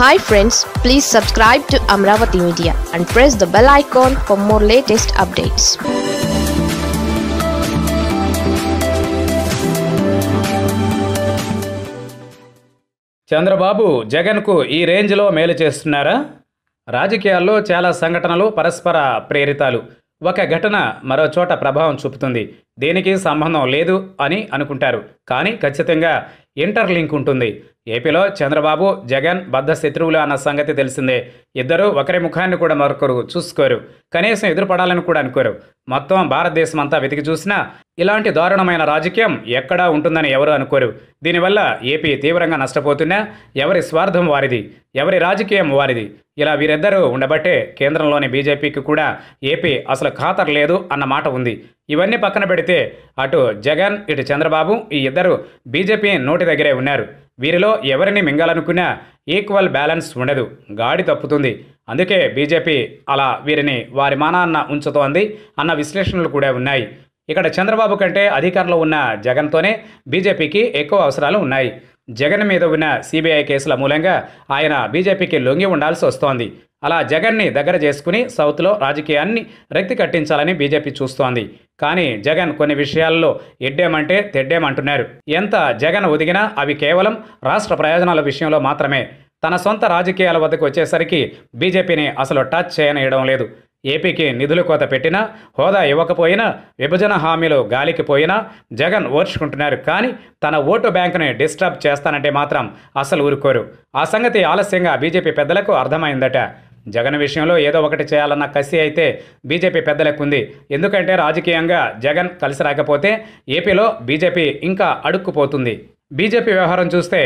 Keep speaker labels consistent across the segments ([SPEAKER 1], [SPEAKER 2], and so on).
[SPEAKER 1] hi friends please subscribe to Amaravati media and press the bell icon for more latest updates Chandrababu జగన్కు ఈ రేంజ్లో మేలు చేస్తున్నారా రాజకీయాల్లో చాలా సంఘటనలు పరస్పర ప్రేరితాలు ఒక ఘటన మరో చోట ప్రభావం చూపుతుంది దీనికి సంబంధం లేదు అని అనుకుంటారు కానీ ఖచ్చితంగా ఇంటర్లింక్ ఉంటుంది ఏపీలో చంద్రబాబు జగన్ బద్ధ శత్రువులు అన్న సంగతి తెలిసిందే ఇద్దరు ఒకరి ముఖాన్ని కూడా మరొకరు చూసుకోరు కనీసం ఎదురుపడాలని కూడా అనుకోరు మొత్తం భారతదేశం అంతా వెతికి చూసినా ఇలాంటి దారుణమైన రాజకీయం ఎక్కడా ఉంటుందని ఎవరు అనుకోరు దీనివల్ల ఏపీ తీవ్రంగా నష్టపోతున్నా ఎవరి స్వార్థం వారిది ఎవరి రాజకీయం వారిది ఇలా వీరిద్దరూ ఉండబట్టే కేంద్రంలోని బీజేపీకి కూడా ఏపీ అసలు ఖాతర్ లేదు అన్న మాట ఉంది ఇవన్నీ పక్కన పెడితే అటు జగన్ ఇటు చంద్రబాబు ఈ ఇద్దరు బీజేపీ నోటి దగ్గరే ఉన్నారు వీరిలో ఎవరిని మింగాలనుకున్నా ఈక్వల్ బ్యాలెన్స్ ఉండదు గాడి తప్పుతుంది అందుకే బీజేపీ అలా వీరిని వారి మానాన్న ఉంచుతోంది అన్న విశ్లేషణలు కూడా ఉన్నాయి ఇక్కడ చంద్రబాబు కంటే అధికారంలో ఉన్న జగన్తోనే బీజేపీకి ఎక్కువ అవసరాలు ఉన్నాయి జగన్ మీద ఉన్న సిబిఐ కేసుల మూలంగా ఆయన బీజేపీకి లొంగి ఉండాల్సి వస్తోంది అలా జగన్ని దగ్గర చేసుకుని సౌత్లో రాజకీయాన్ని రెక్తి కట్టించాలని బీజేపీ చూస్తోంది కానీ జగన్ కొన్ని విషయాల్లో ఎడ్డేమంటే తెడ్డేమంటున్నారు ఎంత జగన్ ఒదిగినా అవి కేవలం రాష్ట్ర ప్రయోజనాల విషయంలో మాత్రమే తన సొంత రాజకీయాల వద్దకు వచ్చేసరికి బీజేపీని అసలు టచ్ చేయనీయడం లేదు ఏపీకి నిధులు కోత పెట్టినా హోదా ఇవ్వకపోయినా విభజన హామీలు గాలికి పోయినా జగన్ ఓర్చుకుంటున్నారు కానీ తన ఓటు బ్యాంకుని డిస్టర్బ్ చేస్తానంటే మాత్రం అసలు ఊరుకోరు ఆ సంగతి ఆలస్యంగా బీజేపీ పెద్దలకు అర్థమైందట జగన్ విషయంలో ఏదో ఒకటి చేయాలన్న కసి అయితే బీజేపీ పెద్దలకు ఉంది ఎందుకంటే రాజకీయంగా జగన్ కలిసి రాకపోతే ఏపీలో బీజేపీ ఇంకా అడుక్కుపోతుంది బీజేపీ వ్యవహారం చూస్తే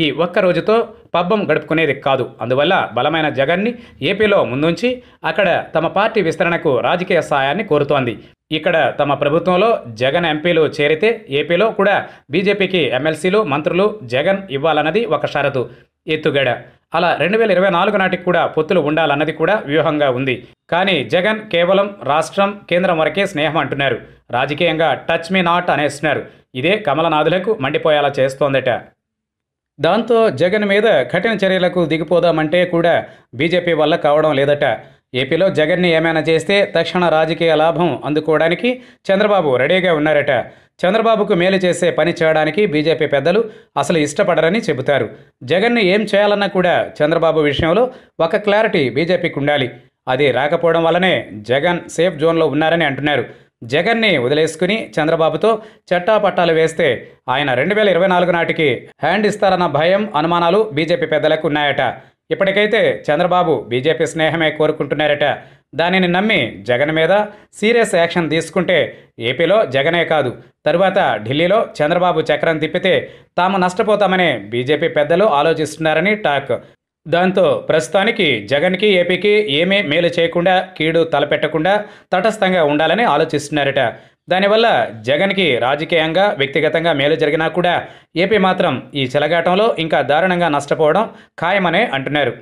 [SPEAKER 1] ఈ ఒక్క రోజుతో పబ్బం గడుపుకునేది కాదు అందువల్ల బలమైన జగన్ని ఏపీలో ముందుంచి అక్కడ తమ పార్టీ విస్తరణకు రాజకీయ సాయాన్ని కోరుతోంది ఇక్కడ తమ ప్రభుత్వంలో జగన్ ఎంపీలు చేరితే ఏపీలో కూడా బీజేపీకి ఎమ్మెల్సీలు మంత్రులు జగన్ ఇవ్వాలన్నది ఒక షరతు ఎత్తుగడ అలా రెండు వేల ఇరవై నాలుగు నాటికి కూడా పొత్తులు ఉండాలన్నది కూడా వ్యూహంగా ఉంది కానీ జగన్ కేవలం రాష్ట్రం కేంద్రం వరకే స్నేహం అంటున్నారు రాజకీయంగా టచ్ మీ నాట్ అనేస్తున్నారు ఇదే కమలనాథులకు మండిపోయేలా చేస్తోందట దాంతో జగన్ మీద కఠిన చర్యలకు దిగిపోదామంటే కూడా బీజేపీ వల్ల కావడం లేదట ఏపీలో జగన్ని ఏమైనా చేస్తే తక్షణ రాజకీయ లాభం అందుకోవడానికి చంద్రబాబు రెడీగా ఉన్నారట చంద్రబాబుకు మేలు చేసే పని చేయడానికి బీజేపీ పెద్దలు అసలు ఇష్టపడరని చెబుతారు జగన్ను ఏం చేయాలన్నా కూడా చంద్రబాబు విషయంలో ఒక క్లారిటీ బీజేపీకి ఉండాలి అది రాకపోవడం వల్లనే జగన్ సేఫ్ జోన్లో ఉన్నారని అంటున్నారు జగన్ని వదిలేసుకుని చంద్రబాబుతో చట్టాపట్టాలు వేస్తే ఆయన రెండు వేల ఇరవై నాలుగు నాటికి హ్యాండ్ ఇస్తారన్న భయం అనుమానాలు బీజేపీ పెద్దలకు ఉన్నాయట ఇప్పటికైతే చంద్రబాబు బీజేపీ స్నేహమే కోరుకుంటున్నారట దానిని నమ్మి జగన్ మీద సీరియస్ యాక్షన్ తీసుకుంటే ఏపీలో జగనే కాదు తరువాత ఢిల్లీలో చంద్రబాబు చక్రం తిప్పితే తాము నష్టపోతామనే బీజేపీ పెద్దలు ఆలోచిస్తున్నారని టాక్ దాంతో ప్రస్తుతానికి జగన్కి ఏపీకి ఏమీ మేలు చేయకుండా కీడు తలపెట్టకుండా తటస్థంగా ఉండాలని ఆలోచిస్తున్నారట దానివల్ల జగన్కి రాజకీయంగా వ్యక్తిగతంగా మేలు జరిగినా కూడా ఏపీ మాత్రం ఈ చెలగాటంలో ఇంకా దారుణంగా నష్టపోవడం ఖాయమనే అంటున్నారు